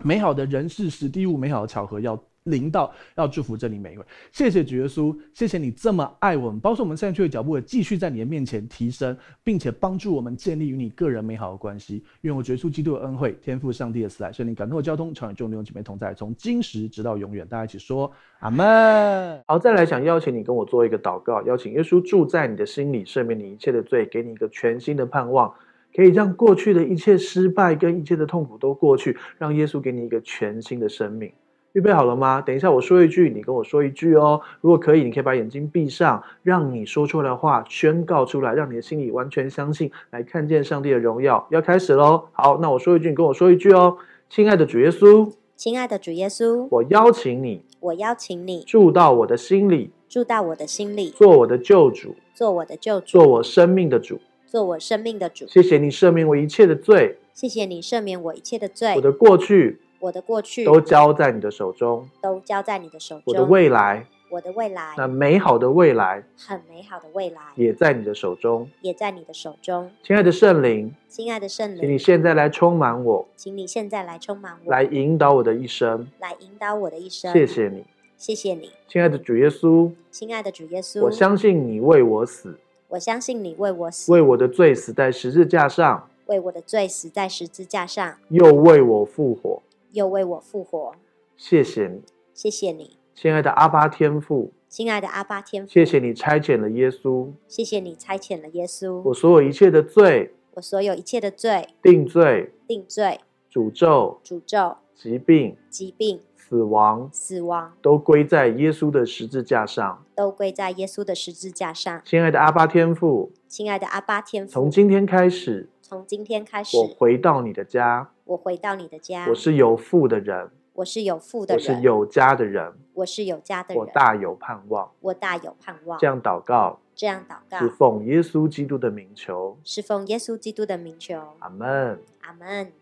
Speaker 1: 美好的人事、史地物、美好的巧合要。领导要祝福这里每一位，谢谢主耶稣，谢谢你这么爱我们，包括我们现在去的脚步也继续在你的面前提升，并且帮助我们建立与你个人美好的关系。愿我主耶稣基督的恩惠、天赋上帝的慈爱、圣灵感动的交通，常与众弟兄姐妹同在，从今时直到永远。大家一起说阿门。好，再来想邀请你跟我做一个祷告，邀请耶稣住在你的心里，赦免你一切的罪，给你一个全新的盼望，可以让过去的一切失败跟一切的痛苦都过去，让耶稣给你一个全新的生命。预备好了吗？等一下，我说一句，你跟我说一句哦。如果可以，你可以把眼睛闭上，让你说出来的话宣告出来，让你的心里完全相信，来看见上帝的荣耀。要开始喽！好，那我说一句，你跟我说一句哦。亲爱的主耶稣，
Speaker 3: 亲爱的主耶稣，我
Speaker 1: 邀请你，
Speaker 3: 我邀请你
Speaker 1: 住到我的心里，
Speaker 3: 住到我的心里，
Speaker 1: 做我的救主，
Speaker 3: 做我的救主，做
Speaker 1: 我生命的主，
Speaker 3: 做我生命的主。谢谢
Speaker 1: 你赦免我一切的罪，
Speaker 3: 谢谢你赦免我一切的罪，我的
Speaker 1: 过去。
Speaker 3: 我的过去都交
Speaker 1: 在你的手中，
Speaker 3: 都交在你的手中。我的未来，我的未来，那
Speaker 1: 美好的未来，
Speaker 3: 很美好的未来，
Speaker 1: 也在你的手中，
Speaker 3: 也在你的手中。
Speaker 1: 亲爱的圣灵，
Speaker 3: 亲爱的圣灵，请
Speaker 1: 你现在来充满我，
Speaker 3: 请你现在来充满我，来
Speaker 1: 引导我的一生，
Speaker 3: 来引导我的一生。谢谢你，谢谢你。
Speaker 1: 亲爱的主耶稣，
Speaker 3: 亲爱的主耶稣，我相
Speaker 1: 信你为我死，
Speaker 3: 我相信你为我死，为
Speaker 1: 我的罪死在十字架上，
Speaker 3: 为我的罪死在十字架上，
Speaker 1: 又为我复活。
Speaker 3: 又为我复活，
Speaker 1: 谢谢你，
Speaker 3: 谢谢你，
Speaker 1: 亲爱的阿巴天父，
Speaker 3: 亲爱的阿巴天父，
Speaker 1: 谢谢你差遣了耶稣，
Speaker 3: 谢谢你差遣了耶稣，我
Speaker 1: 所有一切的罪，
Speaker 3: 我所有一切的罪，
Speaker 1: 定罪，定罪，诅咒，诅咒，疾病，疾病，死亡，死亡，都归在耶稣的十字架上，
Speaker 3: 都归在耶稣的十字架上，
Speaker 1: 亲爱的阿巴天父，
Speaker 3: 亲爱的阿巴天父，
Speaker 1: 从今天开始，
Speaker 3: 从今天开始，我回
Speaker 1: 到你的家。
Speaker 3: 我回到你的家。我
Speaker 1: 是有富的人，
Speaker 3: 我是有富的人，我是有
Speaker 1: 家的人，
Speaker 3: 我是有家的人。我
Speaker 1: 大有盼望，
Speaker 3: 我大有盼望。这样祷告，这样祷告，是
Speaker 1: 奉耶稣基督的名求，
Speaker 3: 是奉耶稣基督的名求。阿门，阿门。